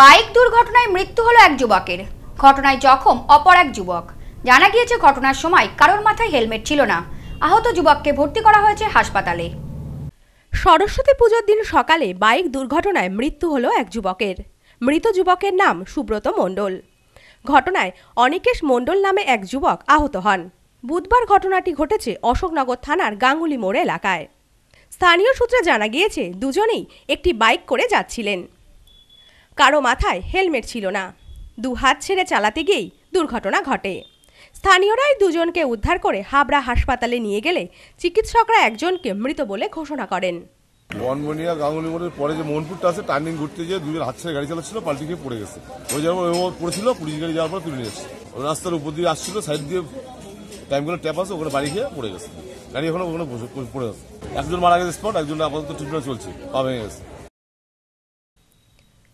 bike দুর্ঘটনায় মৃত্যু হলো এক যুবকের ঘটনায় জখম অপর এক যুবক জানা গিয়েছে ঘটনার সময় কারোর মাথায় হেলমেট ছিল না আহত যুবককে ভর্তি করা হয়েছে হাসপাতালে সরস্বতী পুজোর দিন সকালে বাইক দুর্ঘটনায় মৃত্যু হলো এক যুবকের মৃত যুবকের নাম সুব্রত মণ্ডল ঘটনায় অনিকেশ মণ্ডল নামে এক যুবক আহত হন বুধবার ঘটনাটি ঘটেছে অশোকনগর থানার গাঙ্গুলি মোড় এলাকায় স্থানীয় সূত্রে জানা গিয়েছে দুজনেই একটি বাইক করে যাচ্ছিলেন কারো মাথায় হেলমেট ছিল না দু হাত ছেড়ে চালাতে গিয়েই দুর্ঘটনা ঘটে স্থানীয়রাই দুজনকে উদ্ধার করে হাবড়া হাসপাতালে নিয়ে গেলে চিকিৎসকরা একজনকে মৃত বলে ঘোষণা করেন বনমনিয়া গাঙ্গুলি মোড়ের পরে যে মনপুরটা আছে টার্নিং ঘুরতে গিয়ে দুজন হাত ছেড়ে গাড়ি চালাচ্ছিল পাল্টি খেয়ে পড়ে গেছে ওই ও পড়েছিল পুলিশ গাড়ি যাওয়ার পর তুলে নিয়েছে রাস্তার উপর দিয়ে আসছিল সাইড দিয়ে টাইমগুলো ট্যাপ আছে ওখানে বাড়ি খেয়ে পড়ে গেছে গাড়ি এখনো ওখানে পড়ে গেছে একজন মারা গেছে স্পট একজন আপাতত ট্রিটমেন্ট চলছে পা ভেঙে গেছে